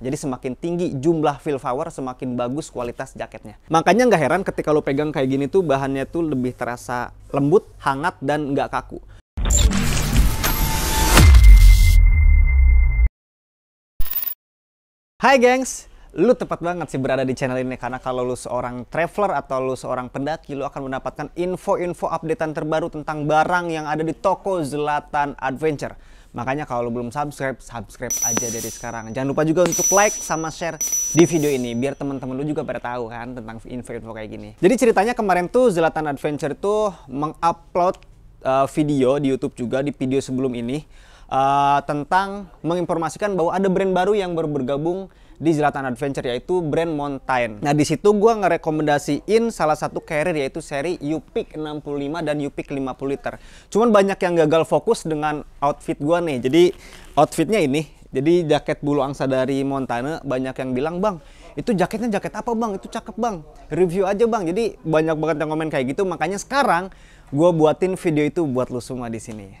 Jadi semakin tinggi jumlah fill power, semakin bagus kualitas jaketnya. Makanya nggak heran ketika lo pegang kayak gini tuh bahannya tuh lebih terasa lembut, hangat, dan nggak kaku. Hai gengs, lu tepat banget sih berada di channel ini karena kalau lu seorang traveler atau lu seorang pendaki lu akan mendapatkan info-info updatean terbaru tentang barang yang ada di toko Zlatan Adventure. Makanya kalau belum subscribe, subscribe aja dari sekarang. Jangan lupa juga untuk like sama share di video ini biar teman-teman lu juga pada tahu kan tentang info-info kayak gini. Jadi ceritanya kemarin tuh Zlatan Adventure tuh mengupload uh, video di YouTube juga di video sebelum ini uh, tentang menginformasikan bahwa ada brand baru yang baru bergabung di Zlatan Adventure yaitu brand Mountain. Nah, di situ nge ngerekomendasiin salah satu carrier yaitu seri Yupik 65 dan Yupik 50 liter. Cuman banyak yang gagal fokus dengan outfit gue nih. Jadi outfitnya ini, jadi jaket bulu angsa dari Montana banyak yang bilang, "Bang, itu jaketnya jaket apa bang itu cakep bang review aja bang jadi banyak banget yang komen kayak gitu makanya sekarang gue buatin video itu buat lo semua di sini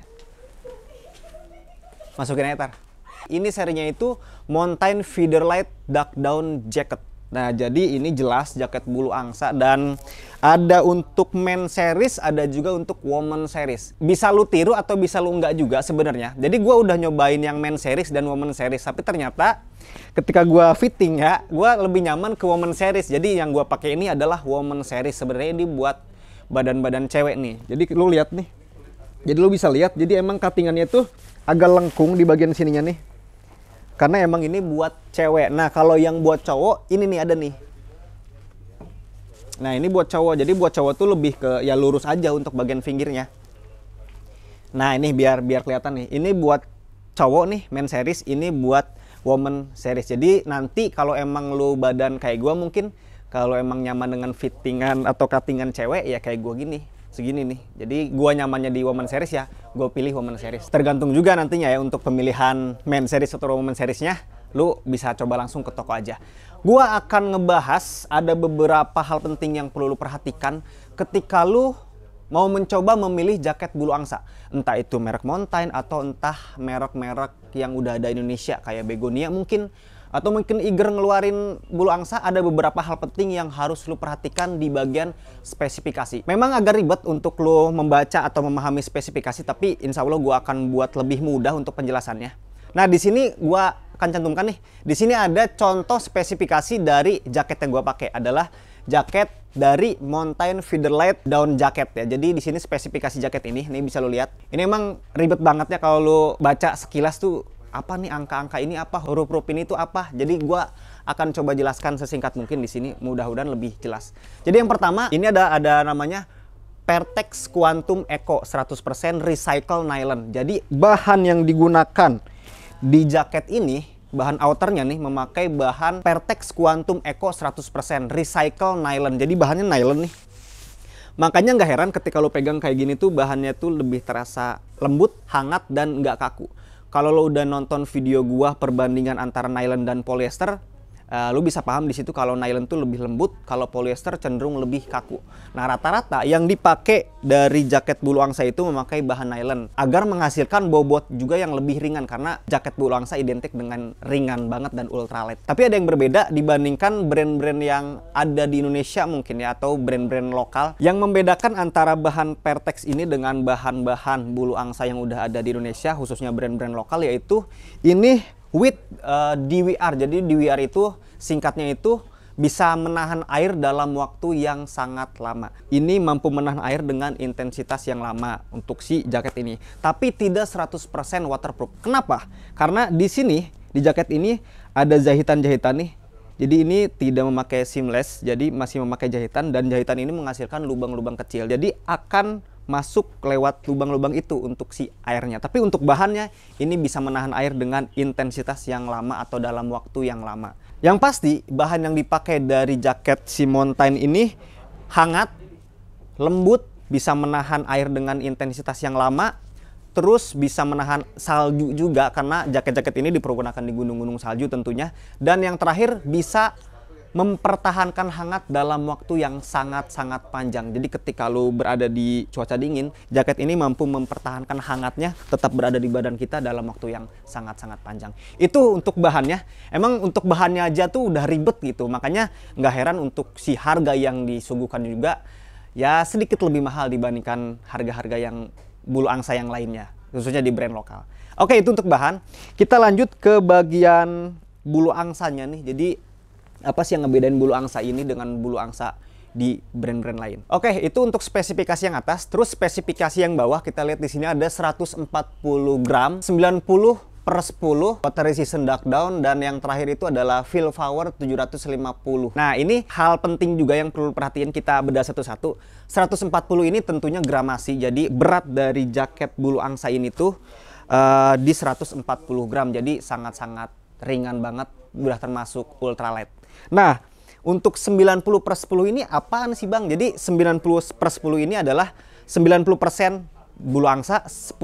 masukin aja tar ini serinya itu Mountain Feeder Light Duck Down Jacket. Nah, jadi ini jelas jaket bulu angsa dan ada untuk men series, ada juga untuk woman series. Bisa lu tiru atau bisa lu enggak juga sebenarnya. Jadi gua udah nyobain yang men series dan woman series, tapi ternyata ketika gua fitting ya, gua lebih nyaman ke woman series. Jadi yang gua pakai ini adalah woman series. Sebenarnya ini buat badan-badan cewek nih. Jadi lu lihat nih. Jadi lu bisa lihat, jadi emang cuttingannya tuh agak lengkung di bagian sininya nih karena emang ini buat cewek. Nah, kalau yang buat cowok ini nih ada nih. Nah, ini buat cowok. Jadi buat cowok tuh lebih ke ya lurus aja untuk bagian pinggirnya. Nah, ini biar biar kelihatan nih. Ini buat cowok nih men series, ini buat woman series. Jadi nanti kalau emang lu badan kayak gua mungkin kalau emang nyaman dengan fittingan atau cuttingan cewek ya kayak gua gini segini nih. Jadi gua nyamannya di woman series ya, gua pilih woman series. Tergantung juga nantinya ya untuk pemilihan men series atau woman seriesnya, lu bisa coba langsung ke toko aja. Gua akan ngebahas ada beberapa hal penting yang perlu lu perhatikan ketika lu mau mencoba memilih jaket bulu angsa. Entah itu merek Mountain atau entah merek-merek yang udah ada di Indonesia kayak Begonia mungkin atau mungkin Iger ngeluarin bulu angsa ada beberapa hal penting yang harus lu perhatikan di bagian spesifikasi. Memang agak ribet untuk lu membaca atau memahami spesifikasi tapi insya Allah gua akan buat lebih mudah untuk penjelasannya. Nah di sini gua akan cantumkan nih. Di sini ada contoh spesifikasi dari jaket yang gua pakai adalah jaket dari Mountain Light Down Jacket ya. Jadi di sini spesifikasi jaket ini, ini bisa lo lihat. Ini emang ribet banget ya kalau lo baca sekilas tuh apa nih angka-angka ini apa huruf-huruf ini itu apa jadi gue akan coba jelaskan sesingkat mungkin di sini mudah-mudahan lebih jelas jadi yang pertama ini ada ada namanya Pertex Quantum Eco 100% Recycle Nylon jadi bahan yang digunakan di jaket ini bahan outernya nih memakai bahan Pertex Quantum Eco 100% Recycle Nylon jadi bahannya nylon nih Makanya nggak heran ketika lo pegang kayak gini tuh bahannya tuh lebih terasa lembut, hangat, dan nggak kaku kalau lo udah nonton video gua perbandingan antara nylon dan polyester uh, lu bisa paham di situ kalau nylon tuh lebih lembut, kalau polyester cenderung lebih kaku. Nah, rata-rata yang dipakai dari jaket bulu angsa itu memakai bahan nylon agar menghasilkan bobot juga yang lebih ringan karena jaket bulu angsa identik dengan ringan banget dan ultralight. Tapi ada yang berbeda dibandingkan brand-brand yang ada di Indonesia mungkin ya atau brand-brand lokal yang membedakan antara bahan Pertex ini dengan bahan-bahan bulu angsa yang udah ada di Indonesia khususnya brand-brand lokal yaitu ini with uh, eh, DWR. Jadi DWR itu singkatnya itu bisa menahan air dalam waktu yang sangat lama. Ini mampu menahan air dengan intensitas yang lama untuk si jaket ini. Tapi tidak 100% waterproof. Kenapa? Karena di sini di jaket ini ada jahitan-jahitan nih jadi ini tidak memakai seamless, jadi masih memakai jahitan dan jahitan ini menghasilkan lubang-lubang kecil. Jadi akan masuk lewat lubang-lubang itu untuk si airnya. Tapi untuk bahannya ini bisa menahan air dengan intensitas yang lama atau dalam waktu yang lama. Yang pasti bahan yang dipakai dari jaket si Mountain ini hangat, lembut, bisa menahan air dengan intensitas yang lama terus bisa menahan salju juga karena jaket-jaket ini dipergunakan di gunung-gunung salju tentunya dan yang terakhir bisa mempertahankan hangat dalam waktu yang sangat-sangat panjang. Jadi ketika lo berada di cuaca dingin, jaket ini mampu mempertahankan hangatnya tetap berada di badan kita dalam waktu yang sangat-sangat panjang. Itu untuk bahannya. Emang untuk bahannya aja tuh udah ribet gitu. Makanya nggak heran untuk si harga yang disuguhkan juga ya sedikit lebih mahal dibandingkan harga-harga yang bulu angsa yang lainnya, khususnya di brand lokal. Oke, itu untuk bahan. Kita lanjut ke bagian bulu angsanya nih. Jadi apa sih yang ngebedain bulu angsa ini dengan bulu angsa di brand-brand lain. Oke, itu untuk spesifikasi yang atas. Terus spesifikasi yang bawah kita lihat di sini ada 140 gram, 90 per 10 water sendak duck down dan yang terakhir itu adalah fill power 750 nah ini hal penting juga yang perlu perhatian kita bedah satu-satu 140 ini tentunya gramasi jadi berat dari jaket bulu angsa ini tuh uh, di 140 gram jadi sangat-sangat ringan banget udah termasuk ultralight nah untuk 90 per 10 ini apaan sih bang jadi 90 per 10 ini adalah 90 persen bulu angsa 10%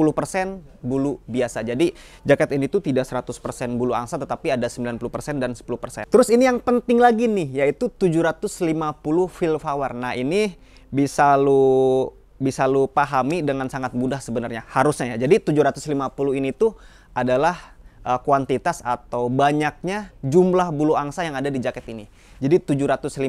bulu biasa. Jadi jaket ini tuh tidak 100% bulu angsa tetapi ada 90% dan 10%. Terus ini yang penting lagi nih yaitu 750 power Nah, ini bisa lu bisa lu pahami dengan sangat mudah sebenarnya harusnya ya. Jadi 750 ini tuh adalah uh, kuantitas atau banyaknya jumlah bulu angsa yang ada di jaket ini. Jadi 750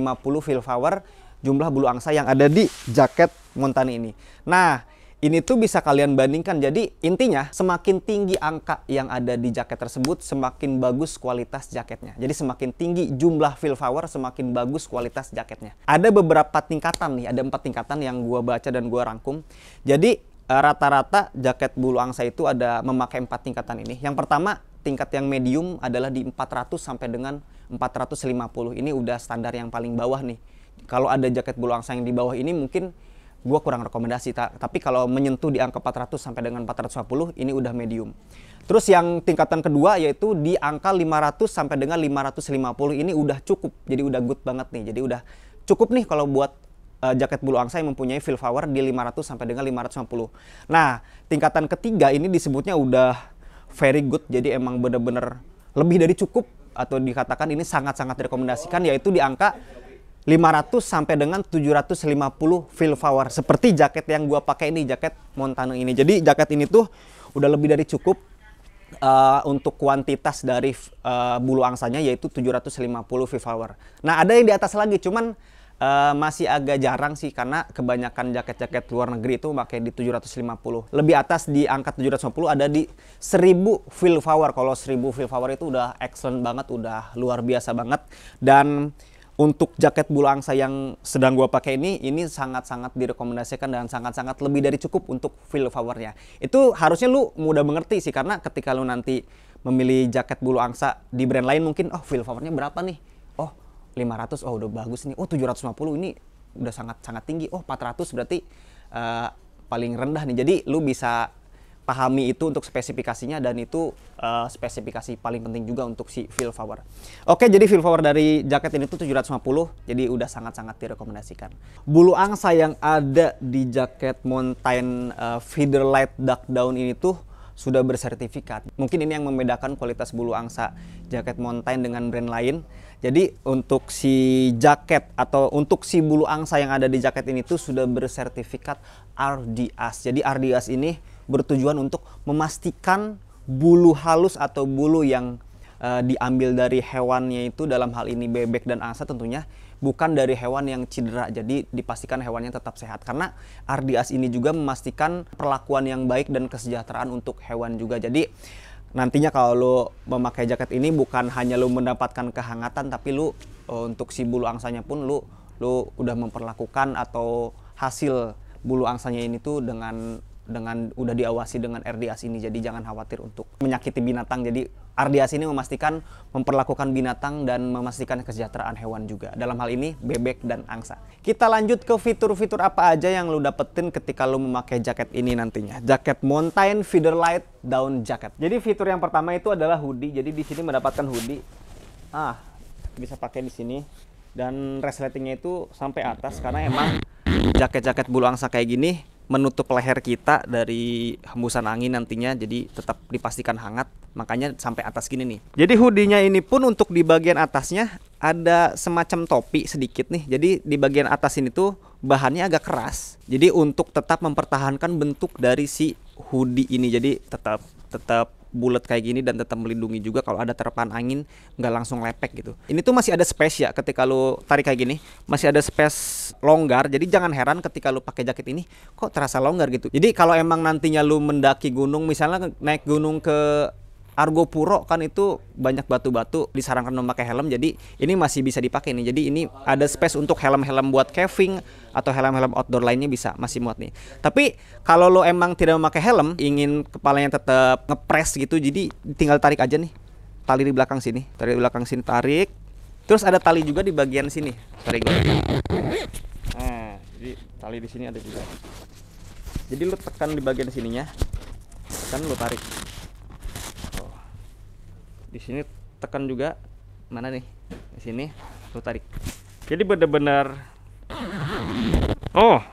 power jumlah bulu angsa yang ada di jaket Montani ini. Nah, ini tuh bisa kalian bandingkan. Jadi intinya semakin tinggi angka yang ada di jaket tersebut, semakin bagus kualitas jaketnya. Jadi semakin tinggi jumlah fill power, semakin bagus kualitas jaketnya. Ada beberapa tingkatan nih, ada empat tingkatan yang gua baca dan gua rangkum. Jadi eh, rata-rata jaket bulu angsa itu ada memakai empat tingkatan ini. Yang pertama tingkat yang medium adalah di 400 sampai dengan 450. Ini udah standar yang paling bawah nih. Kalau ada jaket bulu angsa yang di bawah ini mungkin gue kurang rekomendasi. Ta tapi kalau menyentuh di angka 400 sampai dengan 450 ini udah medium. Terus yang tingkatan kedua yaitu di angka 500 sampai dengan 550 ini udah cukup. Jadi udah good banget nih. Jadi udah cukup nih kalau buat uh, jaket bulu angsa yang mempunyai fill power di 500 sampai dengan 550. Nah, tingkatan ketiga ini disebutnya udah very good. Jadi emang bener-bener lebih dari cukup atau dikatakan ini sangat-sangat direkomendasikan yaitu di angka 500 sampai dengan 750 fill power seperti jaket yang gua pakai ini jaket Montana ini jadi jaket ini tuh udah lebih dari cukup uh, untuk kuantitas dari uh, bulu angsanya yaitu 750 fill power nah ada yang di atas lagi cuman uh, masih agak jarang sih karena kebanyakan jaket-jaket luar negeri itu pakai di 750 lebih atas di angka 750 ada di 1000 fill power kalau 1000 fill power itu udah excellent banget udah luar biasa banget dan untuk jaket bulu angsa yang sedang gua pakai ini ini sangat-sangat direkomendasikan dan sangat-sangat lebih dari cukup untuk feel powernya itu harusnya lu mudah mengerti sih karena ketika lu nanti memilih jaket bulu angsa di brand lain mungkin oh feel powernya berapa nih oh 500 oh udah bagus nih oh 750 ini udah sangat sangat tinggi oh 400 berarti uh, paling rendah nih jadi lu bisa pahami itu untuk spesifikasinya dan itu uh, spesifikasi paling penting juga untuk si fill power. Oke, jadi fill power dari jaket ini tuh 750, jadi udah sangat-sangat direkomendasikan. Bulu angsa yang ada di jaket mountain uh, feeder light duck down ini tuh sudah bersertifikat. Mungkin ini yang membedakan kualitas bulu angsa jaket mountain dengan brand lain. Jadi untuk si jaket atau untuk si bulu angsa yang ada di jaket ini tuh sudah bersertifikat RDS. Jadi RDS ini bertujuan untuk memastikan bulu halus atau bulu yang e, diambil dari hewannya itu dalam hal ini bebek dan angsa tentunya bukan dari hewan yang cedera. Jadi dipastikan hewannya tetap sehat karena RDS ini juga memastikan perlakuan yang baik dan kesejahteraan untuk hewan juga. Jadi nantinya kalau lo memakai jaket ini bukan hanya lo mendapatkan kehangatan tapi lo eh, untuk si bulu angsanya pun lo lo udah memperlakukan atau hasil bulu angsanya ini tuh dengan dengan udah diawasi dengan RDAS ini jadi jangan khawatir untuk menyakiti binatang jadi RDAS ini memastikan memperlakukan binatang dan memastikan kesejahteraan hewan juga dalam hal ini bebek dan angsa kita lanjut ke fitur-fitur apa aja yang lu dapetin ketika lu memakai jaket ini nantinya jaket mountain feeder light down jacket jadi fitur yang pertama itu adalah hoodie jadi di sini mendapatkan hoodie ah bisa pakai di sini dan resletingnya itu sampai atas karena emang jaket-jaket bulu angsa kayak gini menutup leher kita dari hembusan angin nantinya jadi tetap dipastikan hangat makanya sampai atas gini nih jadi hoodie ini pun untuk di bagian atasnya ada semacam topi sedikit nih jadi di bagian atas ini tuh bahannya agak keras jadi untuk tetap mempertahankan bentuk dari si hoodie ini jadi tetap tetap bulat kayak gini dan tetap melindungi juga kalau ada terpan angin nggak langsung lepek gitu. Ini tuh masih ada space ya ketika lu tarik kayak gini, masih ada space longgar. Jadi jangan heran ketika lu pakai jaket ini kok terasa longgar gitu. Jadi kalau emang nantinya lu mendaki gunung misalnya naik gunung ke Argo Puro kan itu banyak batu-batu disarankan memakai helm jadi ini masih bisa dipakai nih jadi ini ada space untuk helm-helm buat caving atau helm-helm outdoor lainnya bisa masih muat nih tapi kalau lo emang tidak memakai helm ingin kepalanya tetap ngepres gitu jadi tinggal tarik aja nih tali di belakang sini tarik di belakang sini tarik terus ada tali juga di bagian sini tarik gue nah jadi tali di sini ada juga jadi lo tekan di bagian sininya kan lo tarik di sini tekan juga mana nih di sini lu tarik jadi benar-benar oh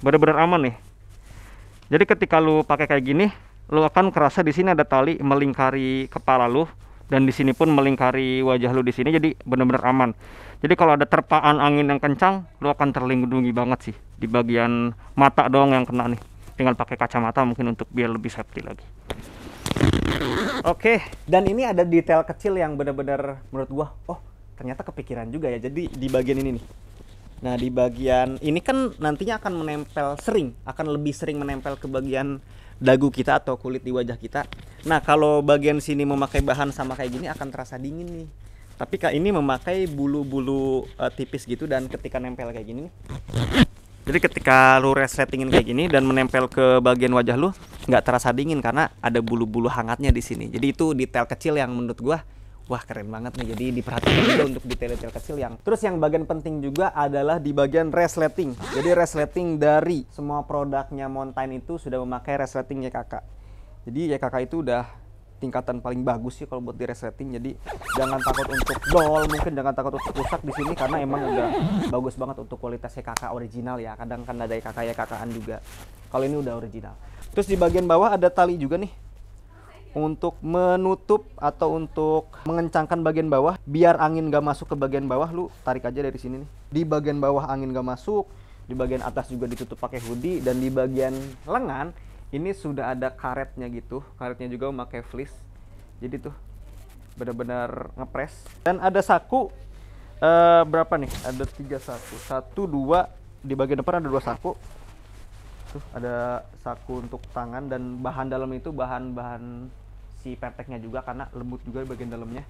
benar-benar aman nih jadi ketika lu pakai kayak gini lu akan kerasa di sini ada tali melingkari kepala lu dan di sini pun melingkari wajah lu di sini jadi benar-benar aman. Jadi kalau ada terpaan angin yang kencang, lu akan terlindungi banget sih di bagian mata doang yang kena nih. Tinggal pakai kacamata mungkin untuk biar lebih safety lagi. Oke, okay. dan ini ada detail kecil yang benar-benar menurut gua, oh ternyata kepikiran juga ya. Jadi di bagian ini nih. Nah di bagian ini kan nantinya akan menempel sering, akan lebih sering menempel ke bagian dagu kita atau kulit di wajah kita. Nah kalau bagian sini memakai bahan sama kayak gini akan terasa dingin nih. Tapi kak ini memakai bulu-bulu uh, tipis gitu dan ketika nempel kayak gini nih. Jadi ketika lu resletingin kayak gini dan menempel ke bagian wajah lu, nggak terasa dingin karena ada bulu-bulu hangatnya di sini. Jadi itu detail kecil yang menurut gua wah keren banget nih. Jadi diperhatikan juga untuk detail-detail kecil yang. Terus yang bagian penting juga adalah di bagian resleting. Jadi resleting dari semua produknya Mountain itu sudah memakai resleting YKK. Jadi ya YKK itu udah tingkatan paling bagus sih kalau buat di resleting jadi jangan takut untuk dol mungkin jangan takut untuk rusak di sini karena emang udah bagus banget untuk kualitas YKK original ya kadang kan ada YKK ya an juga kalau ini udah original Terus di bagian bawah ada tali juga nih untuk menutup atau untuk mengencangkan bagian bawah biar angin gak masuk ke bagian bawah lu tarik aja dari sini nih di bagian bawah angin gak masuk di bagian atas juga ditutup pakai hoodie dan di bagian lengan ini sudah ada karetnya gitu karetnya juga memakai fleece jadi tuh benar-benar ngepres dan ada saku uh, berapa nih ada tiga saku satu dua di bagian depan ada dua saku tuh ada saku untuk tangan dan bahan dalam itu bahan-bahan si perteknya juga karena lembut juga di bagian dalamnya.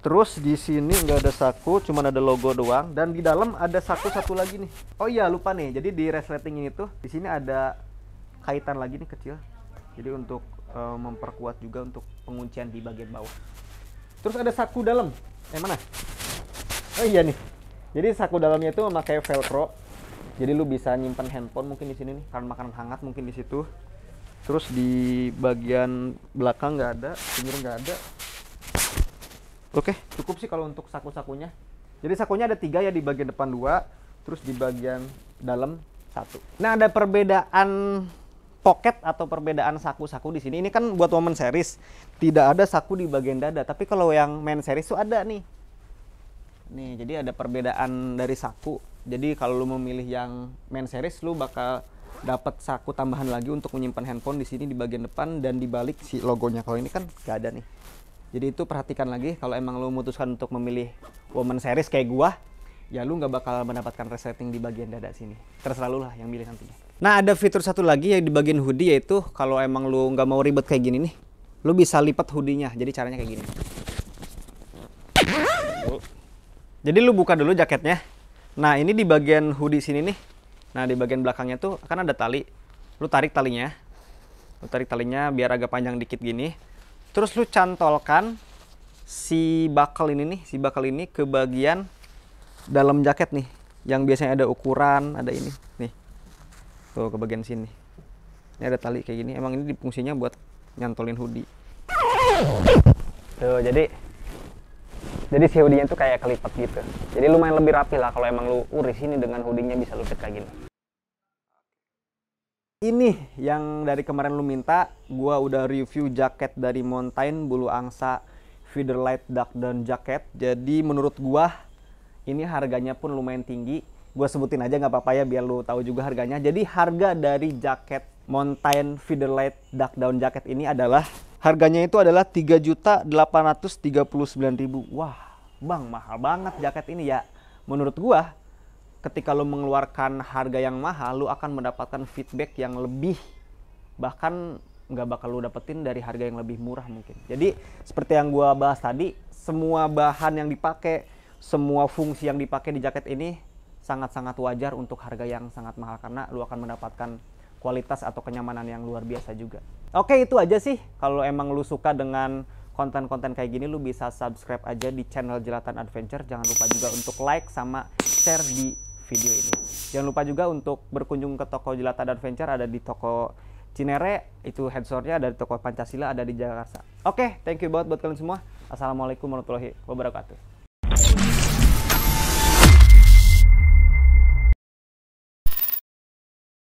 Terus di sini nggak ada saku, cuma ada logo doang. Dan di dalam ada saku satu lagi nih. Oh iya lupa nih. Jadi di resleting ini tuh di sini ada kaitan lagi nih kecil. Jadi untuk e, memperkuat juga untuk penguncian di bagian bawah. Terus ada saku dalam. eh mana? Oh iya nih. Jadi saku dalamnya itu memakai velcro jadi lu bisa nyimpan handphone mungkin di sini nih karena makanan hangat mungkin di situ terus di bagian belakang nggak ada pinggir nggak ada oke cukup sih kalau untuk saku-sakunya jadi sakunya ada tiga ya di bagian depan dua terus di bagian dalam satu nah ada perbedaan pocket atau perbedaan saku-saku di sini ini kan buat woman series tidak ada saku di bagian dada tapi kalau yang men series tuh ada nih nih jadi ada perbedaan dari saku jadi kalau lu memilih yang main series lu bakal dapat saku tambahan lagi untuk menyimpan handphone di sini di bagian depan dan di balik si logonya kalau ini kan gak ada nih jadi itu perhatikan lagi kalau emang lu memutuskan untuk memilih woman series kayak gua ya lu nggak bakal mendapatkan resetting di bagian dada sini terserah lu lah yang milih nantinya nah ada fitur satu lagi yang di bagian hoodie yaitu kalau emang lu nggak mau ribet kayak gini nih lu bisa lipat hoodie-nya jadi caranya kayak gini jadi lu buka dulu jaketnya. Nah, ini di bagian hoodie sini nih. Nah, di bagian belakangnya tuh akan ada tali. Lu tarik talinya. Lu tarik talinya biar agak panjang dikit gini. Terus lu cantolkan si bakal ini nih, si bakal ini ke bagian dalam jaket nih. Yang biasanya ada ukuran, ada ini. Nih. Tuh ke bagian sini. Ini ada tali kayak gini. Emang ini fungsinya buat nyantolin hoodie. Tuh, jadi jadi si hoodie-nya tuh kayak kelipat gitu jadi lumayan lebih rapi lah kalau emang lu uris ini dengan hoodie-nya bisa lu kayak gini ini yang dari kemarin lu minta gua udah review jaket dari Mountain bulu angsa feeder light duck down jacket jadi menurut gua ini harganya pun lumayan tinggi Gua sebutin aja nggak apa-apa ya biar lu tahu juga harganya jadi harga dari jaket Mountain light Duck Down Jacket ini adalah Harganya itu adalah 3.839.000. Wah, Bang, mahal banget jaket ini ya. Menurut gua, ketika lo mengeluarkan harga yang mahal, lo akan mendapatkan feedback yang lebih bahkan nggak bakal lo dapetin dari harga yang lebih murah mungkin. Jadi seperti yang gua bahas tadi, semua bahan yang dipakai, semua fungsi yang dipakai di jaket ini sangat-sangat wajar untuk harga yang sangat mahal karena lo akan mendapatkan kualitas atau kenyamanan yang luar biasa juga. Oke, itu aja sih. Kalau emang lu suka dengan konten-konten kayak gini, lu bisa subscribe aja di channel Jelatan Adventure. Jangan lupa juga untuk like sama share di video ini. Jangan lupa juga untuk berkunjung ke toko Jelatan Adventure ada di toko Cinere, itu headsornya ada di toko Pancasila, ada di Jakarta. Oke, thank you banget buat kalian semua. Assalamualaikum warahmatullahi wabarakatuh.